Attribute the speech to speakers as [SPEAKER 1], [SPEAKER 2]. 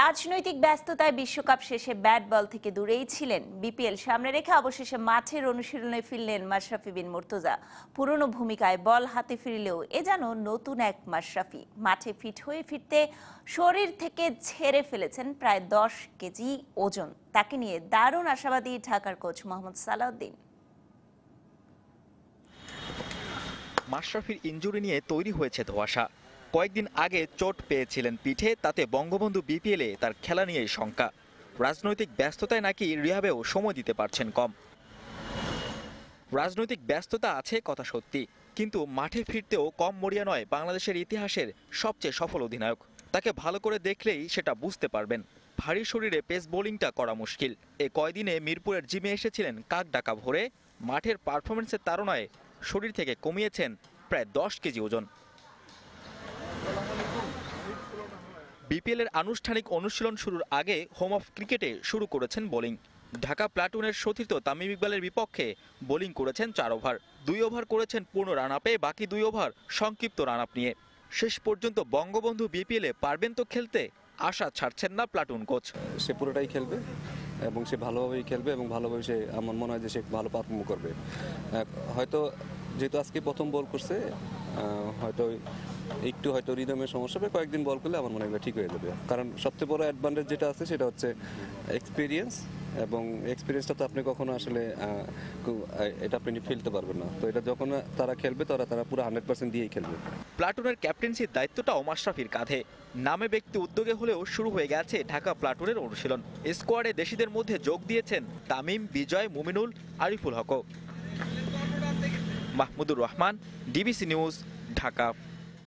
[SPEAKER 1] রাজনৈতিক ব্যস্ততায় বিশ্বকাপ শেষে ব্যাট বল থেকে দূরেই ছিলেন বিপিএল সামনে রেখে অবশেষে মাঠের অনুশীলনে ফিরলেন মাশরাফি বিন মোর্তজা পুরনো ভূমিকায় বল হাতে ফিরলেও এ যেন নতুন এক মাশরাফি মাঠে ফিট হয়ে ফিরতে শরীর থেকে ছেড়ে ফেলেছেন প্রায় দশ কেজি ওজন তাকে নিয়ে দারুণ আশাবাদী ঢাকার কোচ মোহাম্মদ সালাউদ্দিন
[SPEAKER 2] মাশরাফির ইঞ্জুরি নিয়ে তৈরি হয়েছে ধোয়াশা কয়েকদিন আগে চোট পেয়েছিলেন পিঠে তাতে বঙ্গবন্ধু বিপিএলে তার খেলা নিয়ে শঙ্কা রাজনৈতিক ব্যস্ততায় নাকি রিহাবেও সময় দিতে পারছেন কম রাজনৈতিক ব্যস্ততা আছে কথা সত্যি কিন্তু মাঠে ফিরতেও কম মরিয়া নয় বাংলাদেশের ইতিহাসের সবচেয়ে সফল অধিনায়ক তাকে ভালো করে দেখলেই সেটা বুঝতে পারবেন ভারী শরীরে পেস বোলিংটা করা মুশকিল এ কয়দিনে মিরপুরের জিমে এসেছিলেন কাক ডাকা ভরে মাঠের পারফরমেন্সের তারণায় শরীর থেকে কমিয়েছেন প্রায় দশ কেজি ওজন বিপিএলের আনুষ্ঠানিক অনুশীলন শুরুর আগে হোম অফ ক্রিকেটে শুরু করেছেন বোলিং ঢাকা প্লাটুনের সতীর্থ তামিম ইকবালের বিপক্ষে বোলিং করেছেন চার ওভার দুই ওভার করেছেন পূর্ণ রান আপে বাকি দুই ওভার সংক্ষিপ্ত রান আপ নিয়ে শেষ পর্যন্ত বঙ্গবন্ধু বিপিএলে পারবেন তো খেলতে আশা
[SPEAKER 3] ছাড়ছেন না প্লাটুন কোচ সে পুরোটাই খেলবে এবং সে ভালোভাবেই খেলবে এবং ভালোভাবে সে আমার মনে হয় যে সে ভালো পারফর্ম করবে হয়তো যেহেতু আজকে প্রথম বল করছে হয়তো একটু হয়তো রিদমের সমস্যা হবে কয়েকদিন বল করলে আমার মনে হয় ঠিক হয়ে যাবে কারণ সবচেয়ে বড় অ্যাডভান্টেজ যেটা আছে সেটা হচ্ছে এক্সপিরিয়েন্স এবং এক্সপিরিয়েন্সটা তো আপনি কখনো আসলে এটা আপনি ফেলতে পারবেন না তো এটা যখন তারা খেলবে তারা তারা পুরো হান্ড্রেড পার্সেন্ট দিয়েই খেলবে প্লাটুনের ক্যাপ্টেন্সির দায়িত্বটা ওমার শফির কাঁধে নামে ব্যক্তি উদ্যোগে হলেও
[SPEAKER 2] শুরু হয়ে গেছে ঢাকা প্লাটুনের অনুশীলন স্কোয়াডে দেশিদের মধ্যে যোগ দিয়েছেন তামিম বিজয় মুমিনুল আরিফুল হক মাহমুদুর রহমান ডিবিসি নিউজ ঢাকা